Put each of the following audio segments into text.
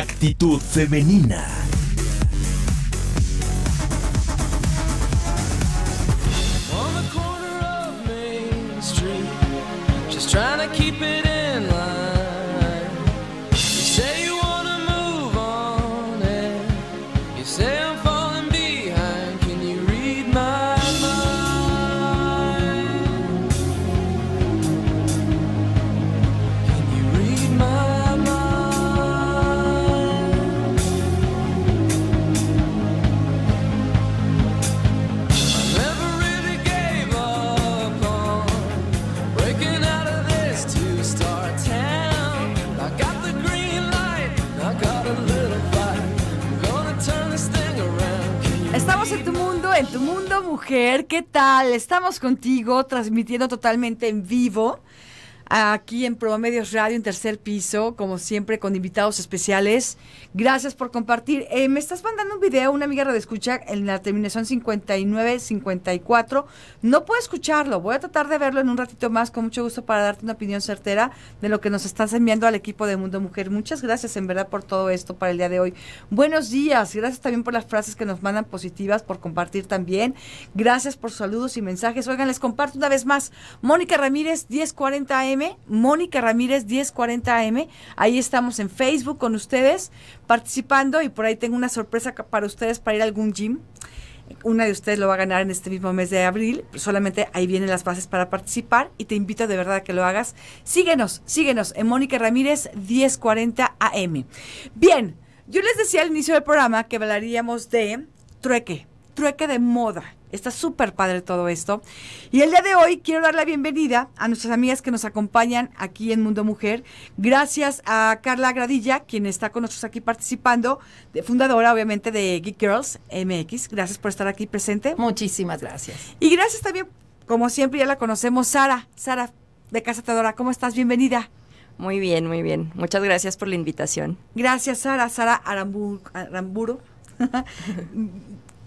Actitud femenina. On the corner of Main Street, just trying to keep it En tu mundo, en tu mundo mujer, ¿qué tal? Estamos contigo transmitiendo totalmente en vivo aquí en Promedios Radio, en tercer piso, como siempre, con invitados especiales. Gracias por compartir. Eh, me estás mandando un video, una amiga de escucha en la terminación 5954. No puedo escucharlo, voy a tratar de verlo en un ratito más, con mucho gusto, para darte una opinión certera de lo que nos estás enviando al equipo de Mundo Mujer. Muchas gracias, en verdad, por todo esto para el día de hoy. Buenos días, gracias también por las frases que nos mandan positivas, por compartir también. Gracias por saludos y mensajes. Oigan, les comparto una vez más. Mónica Ramírez, 1040 m Mónica Ramírez 1040 AM. Ahí estamos en Facebook con ustedes participando y por ahí tengo una sorpresa para ustedes para ir a algún gym. Una de ustedes lo va a ganar en este mismo mes de abril. Solamente ahí vienen las bases para participar y te invito de verdad que lo hagas. Síguenos, síguenos en Mónica Ramírez 1040 AM. Bien, yo les decía al inicio del programa que hablaríamos de trueque, trueque de moda. Está súper padre todo esto. Y el día de hoy quiero dar la bienvenida a nuestras amigas que nos acompañan aquí en Mundo Mujer. Gracias a Carla Gradilla, quien está con nosotros aquí participando, fundadora obviamente de Geek Girls MX. Gracias por estar aquí presente. Muchísimas gracias. Y gracias también, como siempre ya la conocemos, Sara. Sara de Casa Teodora, ¿cómo estás? Bienvenida. Muy bien, muy bien. Muchas gracias por la invitación. Gracias, Sara. Sara Aramburo.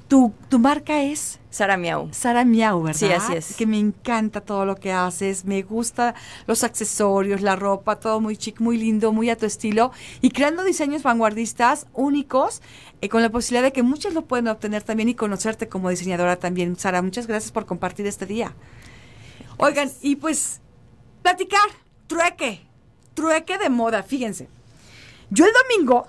Tu, marca es... Sara Miau. Sara Miau, ¿verdad? Sí, así es. Que me encanta todo lo que haces, me gusta los accesorios, la ropa, todo muy chic, muy lindo, muy a tu estilo. Y creando diseños vanguardistas únicos, eh, con la posibilidad de que muchos lo puedan obtener también y conocerte como diseñadora también. Sara, muchas gracias por compartir este día. Oigan, y pues, platicar, trueque, trueque de moda, fíjense. Yo el domingo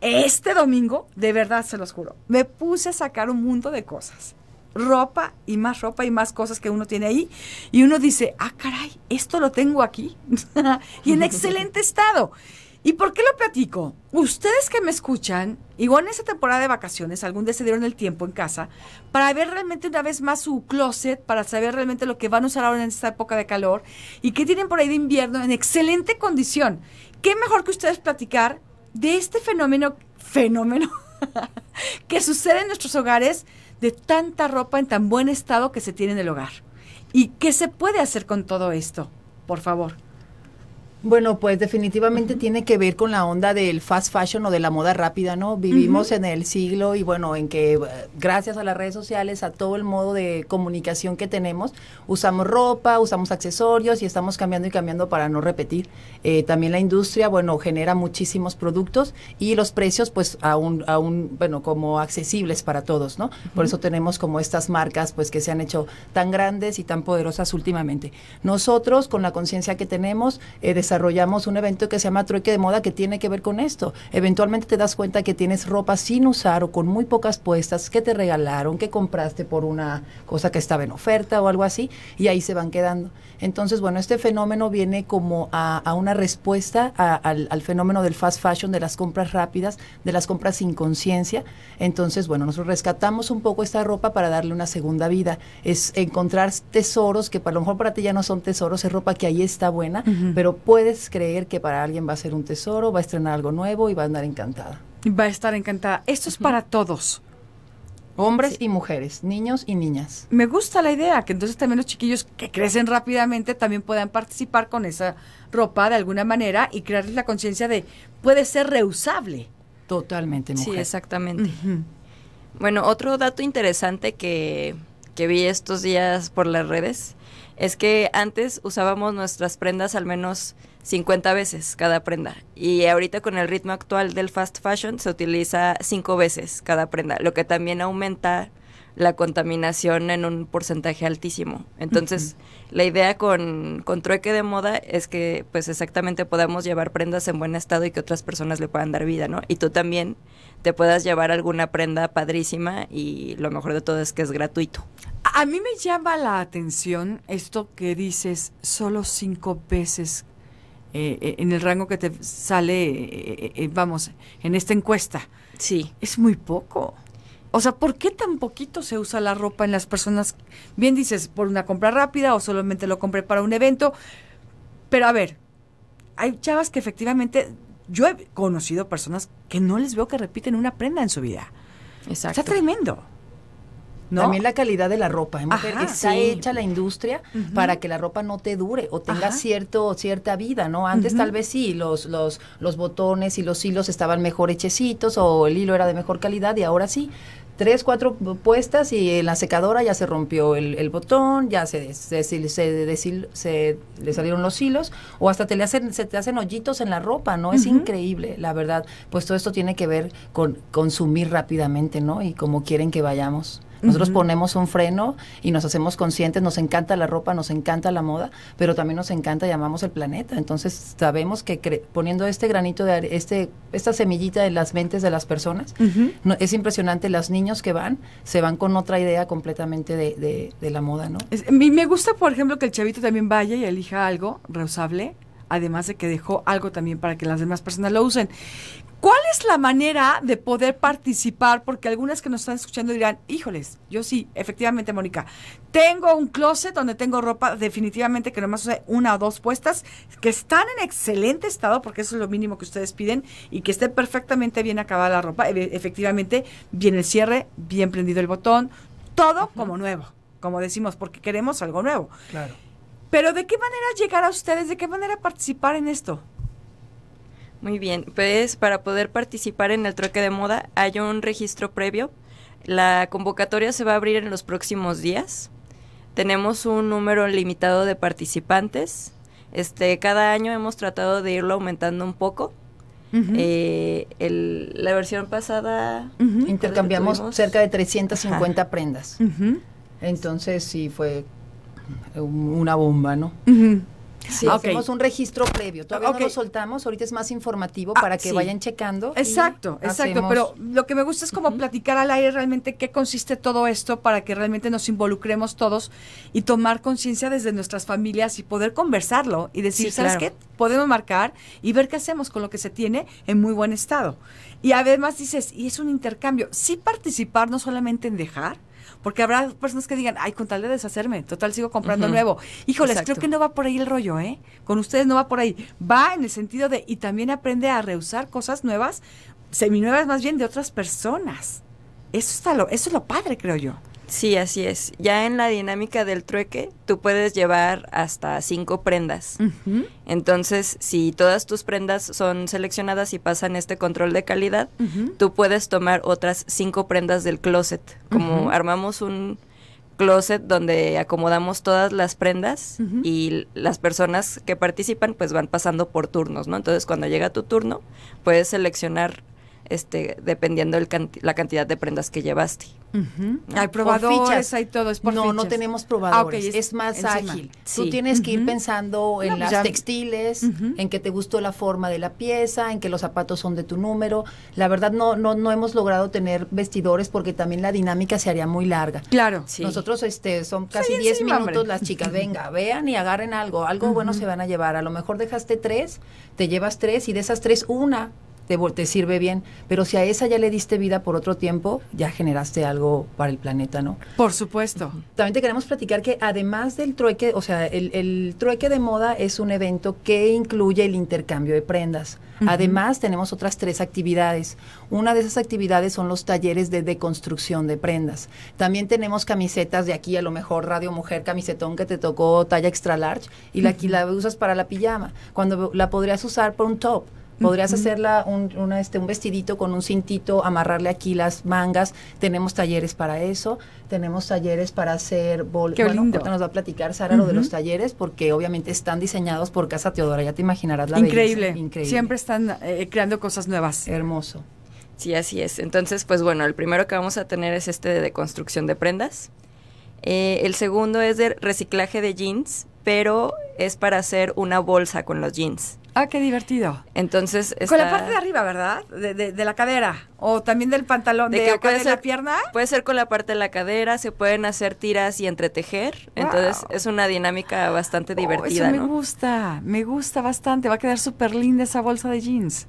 este domingo, de verdad se los juro, me puse a sacar un mundo de cosas. Ropa y más ropa y más cosas que uno tiene ahí. Y uno dice, ah, caray, esto lo tengo aquí. y en excelente estado. ¿Y por qué lo platico? Ustedes que me escuchan, igual en esa temporada de vacaciones, algún día se dieron el tiempo en casa para ver realmente una vez más su closet, para saber realmente lo que van a usar ahora en esta época de calor y qué tienen por ahí de invierno en excelente condición. ¿Qué mejor que ustedes platicar de este fenómeno, fenómeno, que sucede en nuestros hogares de tanta ropa en tan buen estado que se tiene en el hogar. ¿Y qué se puede hacer con todo esto? Por favor. Bueno, pues definitivamente tiene que ver con la onda del fast fashion o de la moda rápida, ¿no? Vivimos en el siglo y bueno, en que eh, gracias a las redes sociales, a todo el modo de comunicación que tenemos, usamos ropa, usamos accesorios y estamos cambiando y cambiando para no repetir. Eh, también la industria, bueno, genera muchísimos productos y los precios pues aún, aún bueno, como accesibles para todos, ¿no? Por eso tenemos como estas marcas pues que se han hecho tan grandes y tan poderosas últimamente. Nosotros, con la conciencia que tenemos, eh, desarrollamos un evento que se llama Trueque de Moda que tiene que ver con esto. Eventualmente te das cuenta que tienes ropa sin usar o con muy pocas puestas que te regalaron, que compraste por una cosa que estaba en oferta o algo así, y ahí se van quedando. Entonces, bueno, este fenómeno viene como a, una respuesta al, fenómeno del fast fashion, de las compras rápidas, de las compras sin conciencia. Entonces, bueno, nosotros rescatamos un poco esta ropa para darle una segunda vida. Es encontrar tesoros que para lo mejor para ti ya no son tesoros, es ropa que ahí está buena, pero puede puedes creer que para alguien va a ser un tesoro, va a estrenar algo nuevo y va a andar encantada. Va a estar encantada. Esto es para todos. Hombres y mujeres, niños y niñas. Me gusta la idea, que entonces también los chiquillos que crecen rápidamente también puedan participar con esa ropa de alguna manera y crearles la conciencia de puede ser reusable. Totalmente, mujer. Sí, exactamente. Bueno, otro dato interesante que, que, vi estos días por las redes es que antes usábamos nuestras prendas al menos 50 veces cada prenda. Y ahorita con el ritmo actual del fast fashion se utiliza 5 veces cada prenda, lo que también aumenta la contaminación en un porcentaje altísimo. Entonces, la idea con, con, trueque de moda es que pues exactamente podamos llevar prendas en buen estado y que otras personas le puedan dar vida, ¿no? Y tú también te puedas llevar alguna prenda padrísima y lo mejor de todo es que es gratuito. A mí me llama la atención esto que dices solo cinco veces eh, eh, en el rango que te sale, eh, vamos, en esta encuesta. Sí. Es muy poco. O sea, ¿por qué tan poquito se usa la ropa en las personas? Bien dices, por una compra rápida o solamente lo compré para un evento. Pero a ver, hay chavas que efectivamente, yo he conocido personas que no les veo que repiten una prenda en su vida. Exacto. Está tremendo. También la calidad de la ropa. ¿eh, mujer? Está hecha la industria para que la ropa no te dure o tenga cierto cierta vida, ¿no? Antes tal vez sí, los, los, botones y los hilos estaban mejor hechecitos o el hilo era de mejor calidad y ahora sí, tres, cuatro puestas y en la secadora ya se rompió el, botón, ya se, se, se, se, le salieron los hilos, o hasta te le hacen, se te hacen hoyitos en la ropa, ¿no? Es increíble, la verdad. Pues todo esto tiene que ver con consumir rápidamente, ¿no? Y como quieren que vayamos. Nosotros ponemos un freno y nos hacemos conscientes, nos encanta la ropa, nos encanta la moda, pero también nos encanta y amamos el planeta. Entonces sabemos que poniendo este granito de este, esta semillita en las mentes de las personas, es impresionante, los niños que van, se van con otra idea completamente de, de, la moda, ¿no? Es, me gusta, por ejemplo, que el chavito también vaya y elija algo reusable además de que dejó algo también para que las demás personas lo usen. ¿Cuál es la manera de poder participar? Porque algunas que nos están escuchando dirán, híjoles, yo sí, efectivamente, Mónica, tengo un closet donde tengo ropa definitivamente que nomás usé una o dos puestas, que están en excelente estado, porque eso es lo mínimo que ustedes piden, y que esté perfectamente bien acabada la ropa, efectivamente, bien el cierre, bien prendido el botón, todo como nuevo, como decimos, porque queremos algo nuevo. Claro. Pero ¿de qué manera llegar a ustedes? ¿De qué manera participar en esto? Muy bien, pues para poder participar en el trueque de moda hay un registro previo. La convocatoria se va a abrir en los próximos días. Tenemos un número limitado de participantes. Este, cada año hemos tratado de irlo aumentando un poco. Eh, la versión pasada intercambiamos cerca de 350 prendas. Entonces sí fue una bomba, ¿no? Sí, hacemos un registro previo. Todavía no lo soltamos, ahorita es más informativo ah, para que vayan checando. Exacto, exacto. Pero lo que me gusta es como platicar al aire realmente qué consiste todo esto para que realmente nos involucremos todos y tomar conciencia desde nuestras familias y poder conversarlo y decir, ¿sabes qué? Podemos marcar y ver qué hacemos con lo que se tiene en muy buen estado. Y además dices, y es un intercambio. Sí participar, no solamente en dejar, porque habrá personas que digan, ay, con tal de deshacerme, total sigo comprando nuevo. Híjoles, creo que no va por ahí el rollo, ¿eh? Con ustedes no va por ahí. Va en el sentido de, y también aprende a rehusar cosas nuevas, seminuevas más bien de otras personas. Eso, está lo, eso es lo padre, creo yo. Sí, así es. Ya en la dinámica del trueque, tú puedes llevar hasta cinco prendas. Entonces, si todas tus prendas son seleccionadas y pasan este control de calidad, tú puedes tomar otras cinco prendas del closet. Como armamos un closet donde acomodamos todas las prendas y las personas que participan pues van pasando por turnos, ¿no? Entonces, cuando llega tu turno, puedes seleccionar este, dependiendo el la cantidad de prendas que llevaste. Hay probadores, todo, es por No, no tenemos ah, probadores, es, más ágil. Tú tienes que ir pensando en pues las textiles, en que te gustó la forma de la pieza, en que los zapatos son de tu número. La verdad no no no hemos logrado tener vestidores porque también la dinámica se haría muy larga. Claro. Nosotros este son casi 10 minutos las chicas, venga, vean y agarren algo, algo bueno se van a llevar. A lo mejor dejaste tres, te llevas tres y de esas tres una te, sirve bien, pero si a esa ya le diste vida por otro tiempo, ya generaste algo para el planeta, ¿no? Por supuesto. También te queremos platicar que además del trueque, o sea, el, trueque de moda es un evento que incluye el intercambio de prendas. Además, tenemos otras tres actividades. Una de esas actividades son los talleres de deconstrucción de prendas. También tenemos camisetas de aquí, a lo mejor Radio Mujer, camisetón que te tocó talla extra large y la, uh la usas para la pijama, cuando la podrías usar por un top. Podrías hacerla un, este, un vestidito con un cintito, amarrarle aquí las mangas. Tenemos talleres para eso. Tenemos talleres para hacer bol. Qué bueno, nos va a platicar Sara lo de los talleres, porque obviamente están diseñados por Casa Teodora. Ya te imaginarás la Increíble. Increíble. Siempre están eh, creando cosas nuevas. Hermoso. Sí, así es. Entonces, pues bueno, el primero que vamos a tener es este de construcción de prendas. Eh, el segundo es de reciclaje de jeans, pero es para hacer una bolsa con los jeans. Ah, qué divertido. Entonces, está... Con la parte de arriba, ¿verdad? De, la cadera. O también del pantalón, de, de puede ser, la pierna. Puede ser con la parte de la cadera, se pueden hacer tiras y entretejer. Entonces, es una dinámica bastante oh, divertida, eso me gusta, me gusta bastante. Va a quedar súper linda esa bolsa de jeans.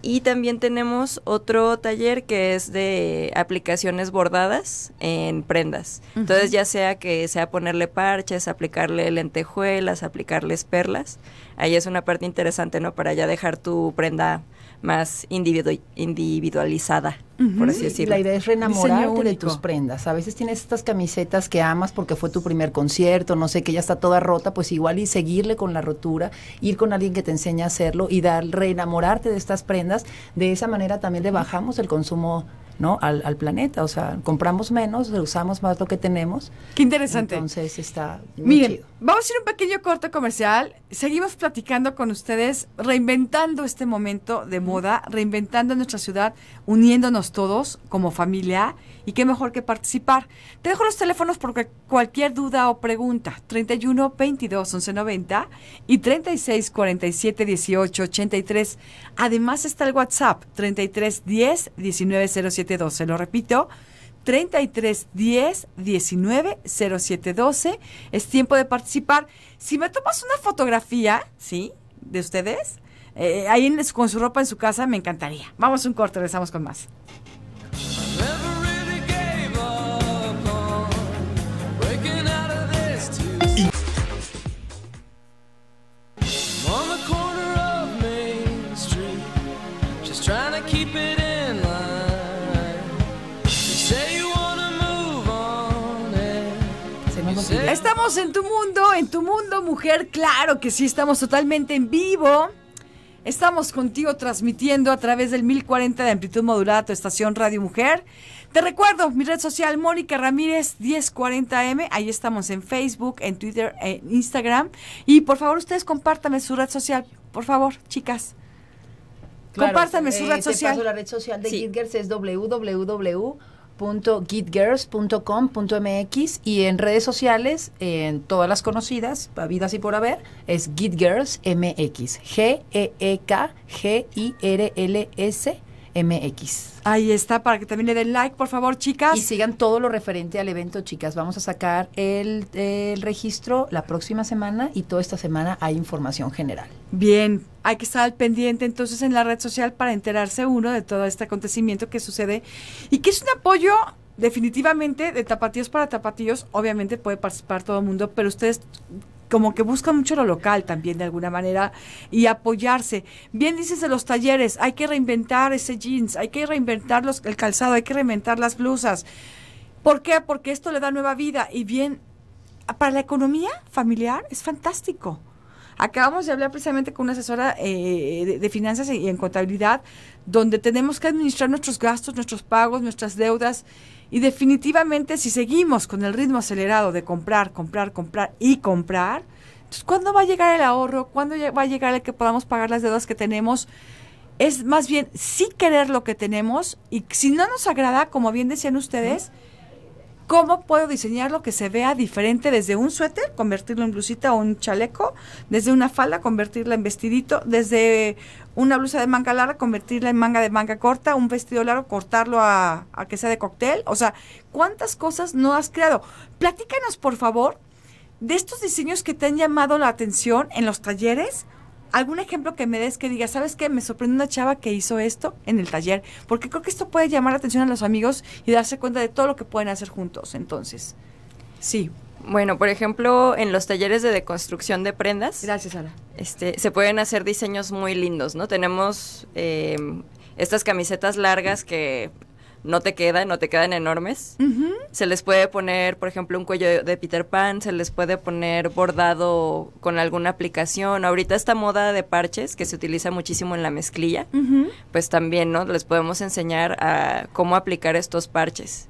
Y también tenemos otro taller que es de aplicaciones bordadas en prendas. Entonces, ya sea que sea ponerle parches, aplicarle lentejuelas, aplicarles perlas. Ahí es una parte interesante, ¿no? Para ya dejar tu prenda más individualizada, por así decirlo. La idea es reenamorarte de tus prendas. A veces tienes estas camisetas que amas porque fue tu primer concierto, no sé, que ya está toda rota, pues igual y seguirle con la rotura, ir con alguien que te enseña a hacerlo y dar reenamorarte de estas prendas. De esa manera también le bajamos el consumo ¿no? Al, planeta. O sea, compramos menos, usamos más lo que tenemos. Qué interesante. Entonces está muy Vamos a ir un pequeño corte comercial. Seguimos platicando con ustedes, reinventando este momento de moda, reinventando nuestra ciudad, uniéndonos todos como familia. Y qué mejor que participar. Te dejo los teléfonos porque cualquier duda o pregunta. 31 22 11 90 y 36 47 18 83. Además está el WhatsApp 33 10 19 07 12. Lo repito, 33 10 19 07 12. Es tiempo de participar. Si me tomas una fotografía, ¿sí? De ustedes, eh, ahí con su ropa en su casa, me encantaría. Vamos un corte, regresamos con más. en tu mundo, en tu mundo, mujer. Claro que sí, estamos totalmente en vivo. Estamos contigo transmitiendo a través del 1040 de amplitud modulada tu estación Radio Mujer. Te recuerdo, mi red social Mónica Ramírez 1040M. Ahí estamos en Facebook, en Twitter, en Instagram. Y por favor, ustedes compártanme su red social. Por favor, chicas. compártanme su eh, red social. la red social de sí. es www .gitgirls.com.mx y en redes sociales, en todas las conocidas, habidas y por haber, es gitgirls.mx G-E-E-K G-I-R-L-S MX. Ahí está, para que también le den like, por favor, chicas. Y sigan todo lo referente al evento, chicas. Vamos a sacar el, registro la próxima semana y toda esta semana hay información general. Bien, hay que estar al pendiente entonces en la red social para enterarse uno de todo este acontecimiento que sucede y que es un apoyo definitivamente de tapatíos para tapatíos. Obviamente puede participar todo el mundo, pero ustedes como que busca mucho lo local también de alguna manera y apoyarse. Bien dices de los talleres, hay que reinventar ese jeans, hay que reinventar los, el calzado, hay que reinventar las blusas. ¿Por qué? Porque esto le da nueva vida y bien, para la economía familiar es fantástico. Acabamos de hablar precisamente con una asesora eh, de, de, finanzas y en contabilidad, donde tenemos que administrar nuestros gastos, nuestros pagos, nuestras deudas. Y definitivamente si seguimos con el ritmo acelerado de comprar, comprar, comprar y comprar, ¿cuándo va a llegar el ahorro? ¿Cuándo va a llegar el que podamos pagar las deudas que tenemos? Es más bien sí querer lo que tenemos y si no nos agrada, como bien decían ustedes, ¿Cómo puedo diseñar lo que se vea diferente desde un suéter, convertirlo en blusita o un chaleco? Desde una falda, convertirla en vestidito. Desde una blusa de manga larga, convertirla en manga de manga corta. Un vestido largo, cortarlo a, que sea de cóctel. O sea, ¿cuántas cosas no has creado? Platícanos, por favor, de estos diseños que te han llamado la atención en los talleres algún ejemplo que me des que diga, ¿sabes qué? Me sorprendió una chava que hizo esto en el taller, porque creo que esto puede llamar la atención a los amigos y darse cuenta de todo lo que pueden hacer juntos. Entonces, sí. Bueno, por ejemplo, en los talleres de deconstrucción de prendas. Gracias, Ana. Este, se pueden hacer diseños muy lindos, ¿no? Tenemos eh, estas camisetas largas que no te quedan, no te quedan enormes. Se les puede poner, por ejemplo, un cuello de Peter Pan, se les puede poner bordado con alguna aplicación. Ahorita esta moda de parches que se utiliza muchísimo en la mezclilla, pues también, ¿no? Les podemos enseñar a cómo aplicar estos parches.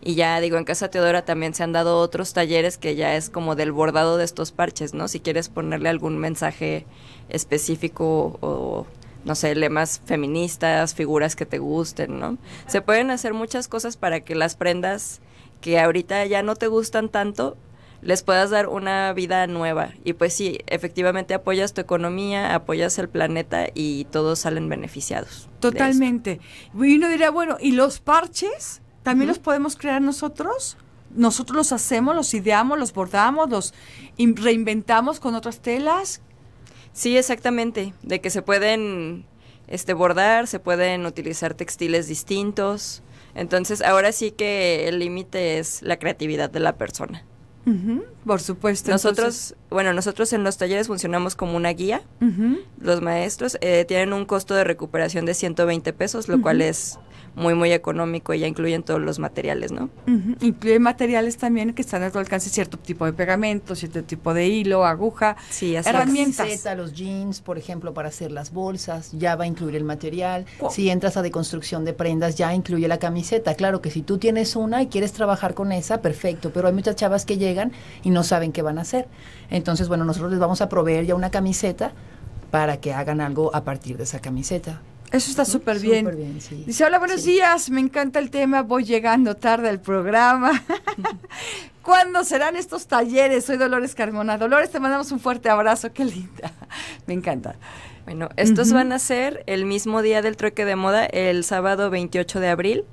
Y ya digo, en Casa Teodora también se han dado otros talleres que ya es como del bordado de estos parches, ¿no? Si quieres ponerle algún mensaje específico o no sé, lemas feministas, figuras que te gusten, ¿no? Se pueden hacer muchas cosas para que las prendas que ahorita ya no te gustan tanto, les puedas dar una vida nueva. Y pues sí, efectivamente apoyas tu economía, apoyas el planeta y todos salen beneficiados. Totalmente. Y uno diría, bueno, ¿y los parches? ¿También los podemos crear nosotros? Nosotros los hacemos, los ideamos, los bordamos, los reinventamos con otras telas. Sí, exactamente, de que se pueden este, bordar, se pueden utilizar textiles distintos. Entonces, ahora sí que el límite es la creatividad de la persona. por supuesto. Nosotros, bueno, nosotros en los talleres funcionamos como una guía. Los maestros eh, tienen un costo de recuperación de 120 pesos, lo cual es muy, muy económico y ya incluyen todos los materiales, ¿no? Incluye materiales también que están a tu alcance, cierto tipo de pegamento, cierto tipo de hilo, aguja, sí, herramientas. Camiseta, los jeans, por ejemplo, para hacer las bolsas, ya va a incluir el material. Si entras a deconstrucción de prendas, ya incluye la camiseta. Claro que si tú tienes una y quieres trabajar con esa, perfecto, pero hay muchas chavas que llegan y no saben qué van a hacer. Entonces, bueno, nosotros les vamos a proveer ya una camiseta para que hagan algo a partir de esa camiseta. Eso está súper bien. Dice, hola, buenos días, me encanta el tema, voy llegando tarde al programa. ¿Cuándo serán estos talleres? Soy Dolores Carmona. Dolores, te mandamos un fuerte abrazo, qué linda. me encanta. Bueno, estos van a ser el mismo día del trueque de moda, el sábado 28 de abril.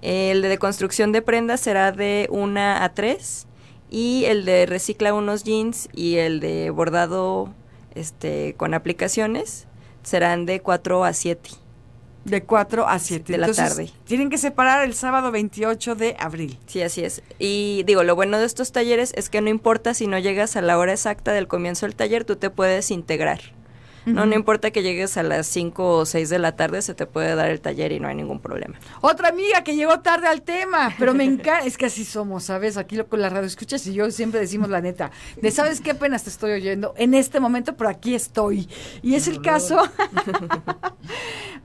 El de construcción de prendas será de 1 a 3 y el de recicla unos jeans y el de bordado este, con aplicaciones serán de 4 a 7. De 4 a 7 de la tarde. Tienen que separar el sábado 28 de abril. Sí, así es. Y digo, lo bueno de estos talleres es que no importa si no llegas a la hora exacta del comienzo del taller, tú te puedes integrar. ¿no? no importa que llegues a las 5 o 6 de la tarde, se te puede dar el taller y no hay ningún problema. Otra amiga que llegó tarde al tema, pero me encanta, es que así somos, ¿sabes? Aquí lo, con la radio escuchas y yo siempre decimos la neta, de sabes qué pena te estoy oyendo en este momento, pero aquí estoy. Y es el caso.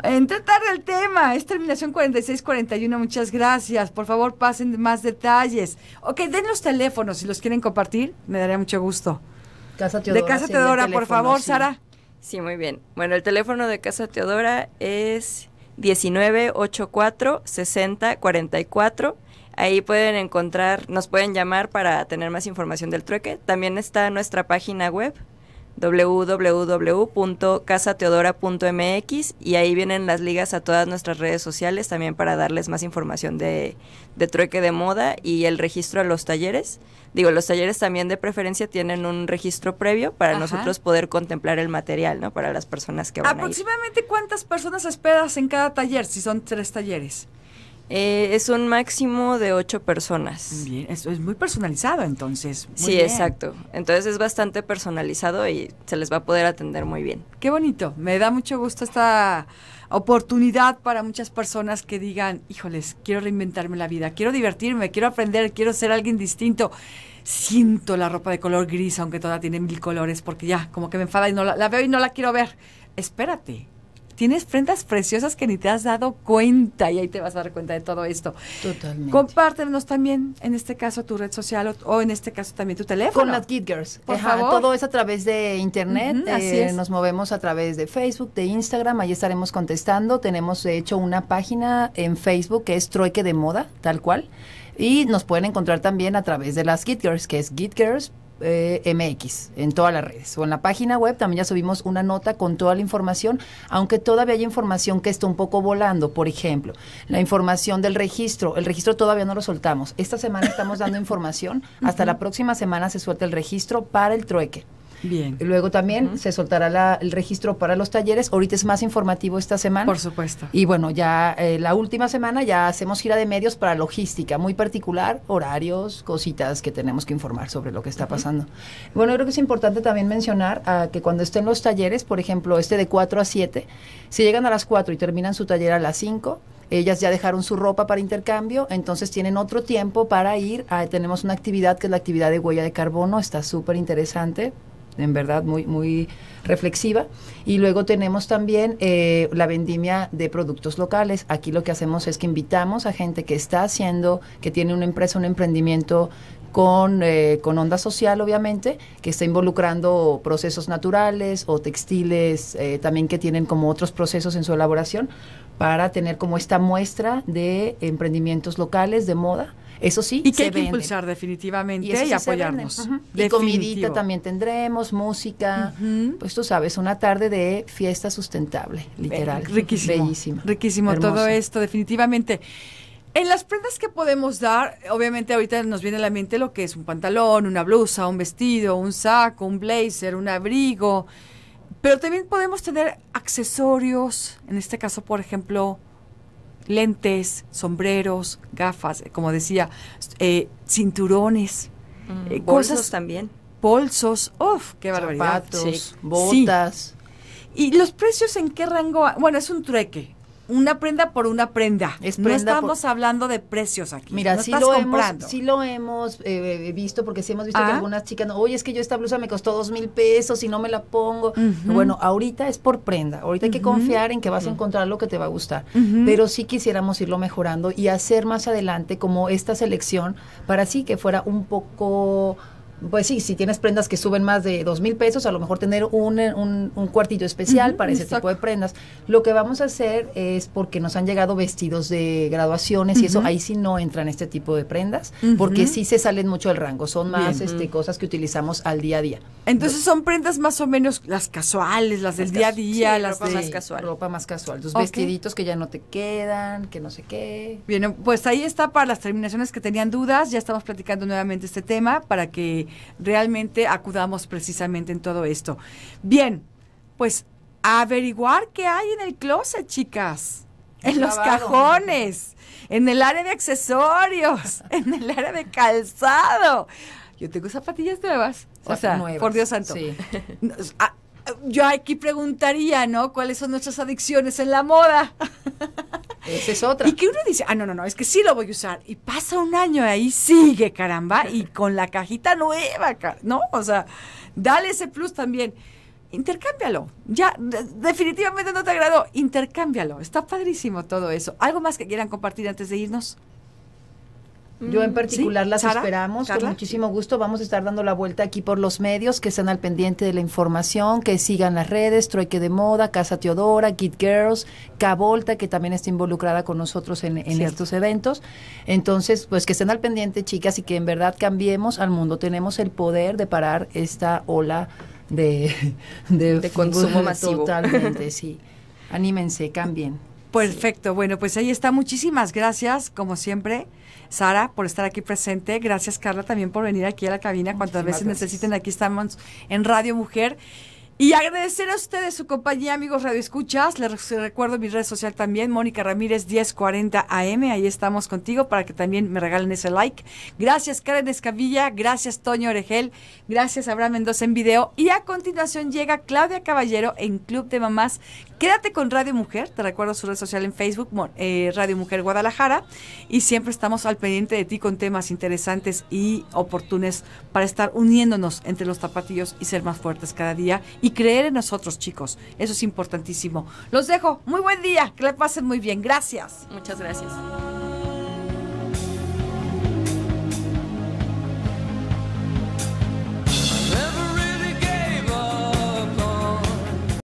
Entré tarde al tema, es terminación 4641, muchas gracias. Por favor, pasen más detalles. Ok, den los teléfonos si los quieren compartir, me daría mucho gusto. de Casa dora por favor, Sara. Sí, muy bien. Bueno, el teléfono de Casa Teodora es 1984 60 Ahí pueden encontrar, nos pueden llamar para tener más información del trueque. También está nuestra página web www.casateodora.mx y ahí vienen las ligas a todas nuestras redes sociales también para darles más información de, trueque de moda y el registro a los talleres. Digo, los talleres también de preferencia tienen un registro previo para nosotros poder contemplar el material, ¿no? Para las personas que van a ¿Aproximadamente cuántas personas esperas en cada taller, si son tres talleres? Eh, es un máximo de ocho personas. Bien, esto es muy personalizado entonces. sí, exacto. Entonces es bastante personalizado y se les va a poder atender muy bien. Qué bonito, me da mucho gusto esta oportunidad para muchas personas que digan, híjoles, quiero reinventarme la vida, quiero divertirme, quiero aprender, quiero ser alguien distinto. Siento la ropa de color gris, aunque toda tiene mil colores, porque ya, como que me enfada y no la veo y no la quiero ver. Espérate, tienes prendas preciosas que ni te has dado cuenta y ahí te vas a dar cuenta de todo esto. Totalmente. Compártenos también, en este caso, tu red social o, en este caso también tu teléfono. Con las Gitgirls, Girls, por favor. Todo es a través de internet. Eh, nos movemos a través de Facebook, de Instagram, ahí estaremos contestando. Tenemos, hecho, una página en Facebook que es Trueque de Moda, tal cual. Y nos pueden encontrar también a través de las Git Girls, que es Git eh, MX en todas las redes o en la página web. También ya subimos una nota con toda la información, aunque todavía hay información que está un poco volando. Por ejemplo, la información del registro. El registro todavía no lo soltamos. Esta semana estamos dando información. Hasta la próxima semana se suelta el registro para el trueque. Bien. Luego también se soltará el registro para los talleres. Ahorita es más informativo esta semana. Por supuesto. Y bueno, ya eh, la última semana ya hacemos gira de medios para logística, muy particular, horarios, cositas que tenemos que informar sobre lo que está pasando. Bueno, creo que es importante también mencionar ah, que cuando estén los talleres, por ejemplo, este de 4 a 7, si llegan a las 4 y terminan su taller a las 5, ellas ya dejaron su ropa para intercambio, entonces tienen otro tiempo para ir. Ah, tenemos una actividad que es la actividad de huella de carbono, está súper interesante en verdad muy, muy reflexiva. Y luego tenemos también eh, la vendimia de productos locales. Aquí lo que hacemos es que invitamos a gente que está haciendo, que tiene una empresa, un emprendimiento con, eh, onda social, obviamente, que está involucrando procesos naturales o textiles eh, también que tienen como otros procesos en su elaboración para tener como esta muestra de emprendimientos locales de moda eso sí, y que hay que impulsar definitivamente y, apoyarnos. Y comidita también tendremos, música, pues tú sabes, una tarde de fiesta sustentable, literal. riquísimo. Bellísima. Riquísimo todo esto, definitivamente. En las prendas que podemos dar, obviamente ahorita nos viene a la mente lo que es un pantalón, una blusa, un vestido, un saco, un blazer, un abrigo, pero también podemos tener accesorios, en este caso, por ejemplo, lentes, sombreros, gafas, eh, como decía, eh, cinturones, eh, mm, bolsos también. Bolsos, uff, qué barbaridad. Zapatos, botas. ¿Y los precios en qué rango? Bueno, es un trueque, una prenda por una prenda. no estamos hablando de precios aquí. Mira, sí, lo hemos, eh, visto, porque sí hemos visto que ah. algunas chicas, oye, es que yo esta blusa me costó dos mil pesos y no me la pongo. Bueno, ahorita es por prenda. Ahorita hay que confiar en que vas a encontrar lo que te va a gustar. Pero sí quisiéramos irlo mejorando y hacer más adelante como esta selección para sí que fuera un poco pues sí, si tienes prendas que suben más de dos mil pesos, a lo mejor tener un, cuartito especial para ese tipo de prendas. Lo que vamos a hacer es porque nos han llegado vestidos de graduaciones y eso, ahí sí no entran este tipo de prendas, porque sí se salen mucho del rango, son más este, cosas que utilizamos al día a día. Entonces son prendas más o menos las casuales, las del día a día, las ropa de, más casual. Ropa más casual, los vestiditos que ya no te quedan, que no sé qué. Bien, pues ahí está para las terminaciones que tenían dudas, ya estamos platicando nuevamente este tema para que realmente acudamos precisamente en todo esto. Bien, pues averiguar qué hay en el closet, chicas. En los cajones, en el área de accesorios, en el área de calzado. Yo tengo zapatillas nuevas. O sea, por Dios santo. Ah, yo aquí preguntaría, ¿no? ¿Cuáles son nuestras adicciones en la moda? Esa es otra. Y que uno dice, ah, no, no, no, es que sí lo voy a usar. Y pasa un año ahí, sigue, caramba, y con la cajita nueva, ¿no? O sea, dale ese plus también. Intercámbialo. Ya, definitivamente no te agradó. Intercámbialo. Está padrísimo todo eso. ¿Algo más que quieran compartir antes de irnos? Yo en mm, particular las esperamos con muchísimo gusto. Vamos a estar dando la vuelta aquí por los medios que estén al pendiente de la información, que sigan las redes, Trueque de Moda, Casa Teodora, Kid Girls, Cabolta, que también está involucrada con nosotros en, estos eventos. Entonces, pues que estén al pendiente, chicas, y que en verdad cambiemos al mundo. Tenemos el poder de parar esta ola de, consumo masivo. Totalmente, sí. Anímense, cambien. Perfecto. Bueno, pues ahí está. Muchísimas gracias, como siempre. Sara, por estar aquí presente. Gracias, Carla, también por venir aquí a la cabina. Cuantas veces necesiten, aquí estamos en Radio Mujer. Y agradecer a ustedes su compañía, amigos Radio Escuchas. Les recuerdo mi red social también, Mónica Ramírez 1040 AM. Ahí estamos contigo para que también me regalen ese like. Gracias, Karen Escavilla. Gracias, Toño Oregel. Gracias, Abraham Mendoza en video. Y a continuación llega Claudia Caballero en Club de Mamás. Quédate con Radio Mujer, te recuerdo su red social en Facebook, eh, Radio Mujer Guadalajara, y siempre estamos al pendiente de ti con temas interesantes y oportunes para estar uniéndonos entre los zapatillos y ser más fuertes cada día y creer en nosotros, chicos. Eso es importantísimo. Los dejo. Muy buen día. Que le pasen muy bien. Gracias. Muchas gracias.